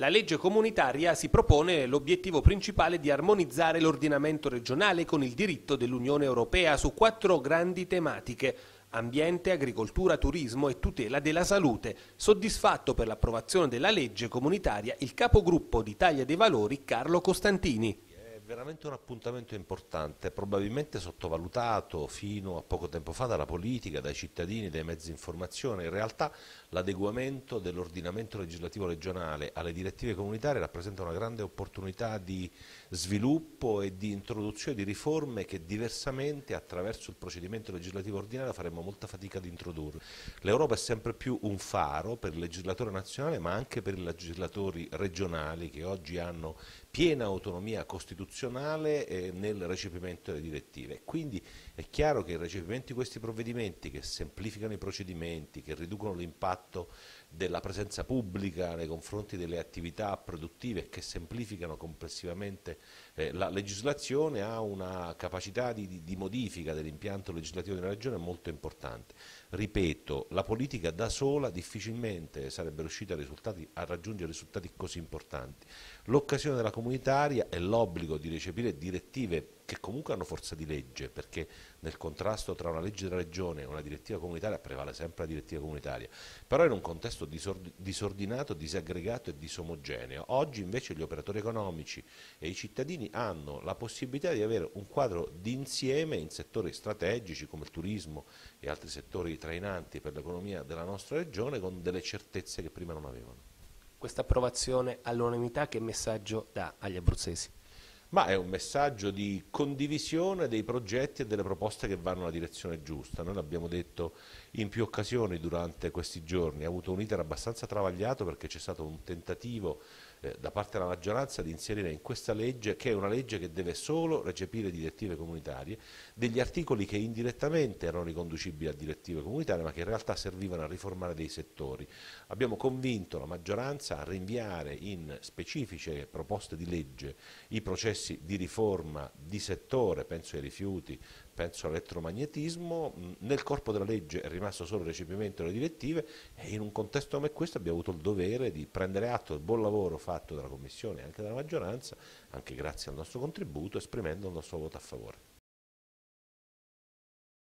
La legge comunitaria si propone l'obiettivo principale di armonizzare l'ordinamento regionale con il diritto dell'Unione Europea su quattro grandi tematiche ambiente, agricoltura, turismo e tutela della salute. Soddisfatto per l'approvazione della legge comunitaria il capogruppo d'Italia dei Valori Carlo Costantini veramente un appuntamento importante, probabilmente sottovalutato fino a poco tempo fa dalla politica, dai cittadini, dai mezzi di informazione. In realtà l'adeguamento dell'ordinamento legislativo regionale alle direttive comunitarie rappresenta una grande opportunità di sviluppo e di introduzione di riforme che diversamente attraverso il procedimento legislativo ordinario faremmo molta fatica ad introdurre. L'Europa è sempre più un faro per il legislatore nazionale ma anche per i legislatori regionali che oggi hanno piena autonomia costituzionale costituzionale eh, nel recepimento delle direttive. Quindi è chiaro che il recepimento di questi provvedimenti che semplificano i procedimenti, che riducono l'impatto della presenza pubblica nei confronti delle attività produttive e che semplificano complessivamente eh, la legislazione ha una capacità di, di modifica dell'impianto legislativo della Regione molto importante. Ripeto, la politica da sola difficilmente sarebbe riuscita a, a raggiungere risultati così importanti. L'occasione della comunitaria e l'obbligo di di recepire direttive che comunque hanno forza di legge, perché nel contrasto tra una legge della regione e una direttiva comunitaria prevale sempre la direttiva comunitaria, però in un contesto disordinato, disaggregato e disomogeneo. Oggi invece gli operatori economici e i cittadini hanno la possibilità di avere un quadro d'insieme in settori strategici come il turismo e altri settori trainanti per l'economia della nostra regione con delle certezze che prima non avevano questa approvazione all'unanimità che messaggio dà agli abruzzesi? ma è un messaggio di condivisione dei progetti e delle proposte che vanno nella direzione giusta. Noi l'abbiamo detto in più occasioni durante questi giorni, ha avuto un iter abbastanza travagliato perché c'è stato un tentativo eh, da parte della maggioranza di inserire in questa legge, che è una legge che deve solo recepire direttive comunitarie, degli articoli che indirettamente erano riconducibili a direttive comunitarie ma che in realtà servivano a riformare dei settori. Abbiamo convinto la maggioranza a rinviare in specifiche proposte di legge i processi processi di riforma di settore, penso ai rifiuti, penso all'elettromagnetismo, nel corpo della legge è rimasto solo il recepimento delle direttive e in un contesto come questo abbiamo avuto il dovere di prendere atto del buon lavoro fatto dalla Commissione e anche dalla maggioranza, anche grazie al nostro contributo, esprimendo il nostro voto a favore.